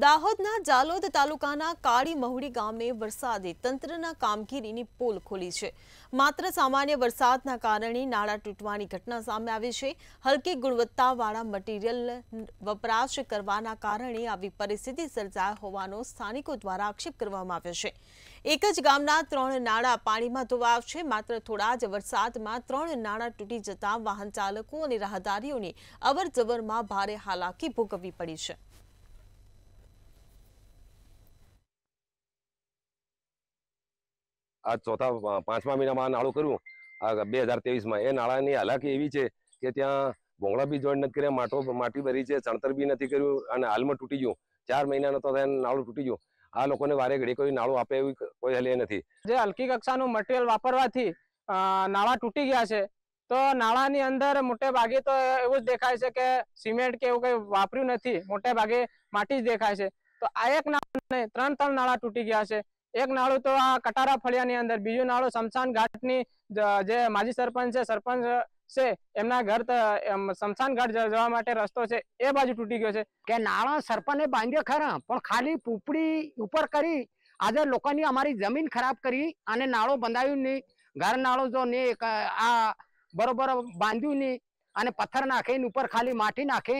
દાહોદના જાલોદ તાલુકાના કાળી મહુડી ગામે વરસાદે તંત્રના કામગીરીની પોલ ખોલી છે માત્ર સામાન્ય વરસાદના કારણે નાળા તૂટવાની ઘટના સામે આવી છે હલકી ગુણવત્તાવાળા મટીરિયલ વપરાશ કરવાના કારણે આવી પરિસ્થિતિ સર્જાય હોવાનો સ્થાનિકો દ્વારા આક્ષેપ કરવામાં આવ્યો છે એક જ ગામના ત્રણ નાળા પાણીમાં ધોવાયા છે માત્ર થોડા જ વરસાદમાં ત્રણ નાળા તૂટી જતાં વાહન ચાલકો અને રાહદારીઓની અવરજવરમાં ભારે હાલાકી ભોગવવી પડી છે આ ચોથા પાંચમા મહિનામાં આ નાળું કર્યું બે હજાર ત્રેવીસમાં એ નાળાની હાલાકી એવી છે કે ત્યાં ભોંગળા બી જોઈન્ટ નથી કર્યા માટો માટી ભરી છે ચણતર બી નથી કર્યું અને હાલમાં તૂટી ગયું ચાર મહિનાનો તો નાળું તૂટી ગયું આ લોકોને વારે ઘડી કોઈ નાળું આપે એવી કોઈ હલે નથી જે હલકી કક્ષાનું મટીરિયલ વાપરવાથી નાળા તૂટી ગયા છે તો નાળાની અંદર મોટે ભાગે તો એવું જ દેખાય છે કે સિમેન્ટ કે એવું કઈ વાપર્યું નથી મોટે ભાગે માટી જ દેખાય છે તો આ એક નાળા ત્રણ ત્રણ નાળા તૂટી ગયા છે એક નાળું તો આ કટારા ફળિયાની અંદર બીજું નાળું સમશાન ઘાટની જે માજી સરપંચ છે સરપંચ છે એમના ઘર શમશાન ઘાટ જવા માટે રસ્તો છે એ બાજુ તૂટી ગયો છે કે નાળા સરપંચે બાંધ્યો ખરા પણ ખાલી પૂપડી ઉપર કરી આજે લોકોની અમારી જમીન ખરાબ કરી અને નાળો બંધાયું નહીં ઘર નાળો જો નહીં આ બરોબર બાંધ્યું નહીં અને પથ્થર નાખે ઉપર ખાલી માટી નાખે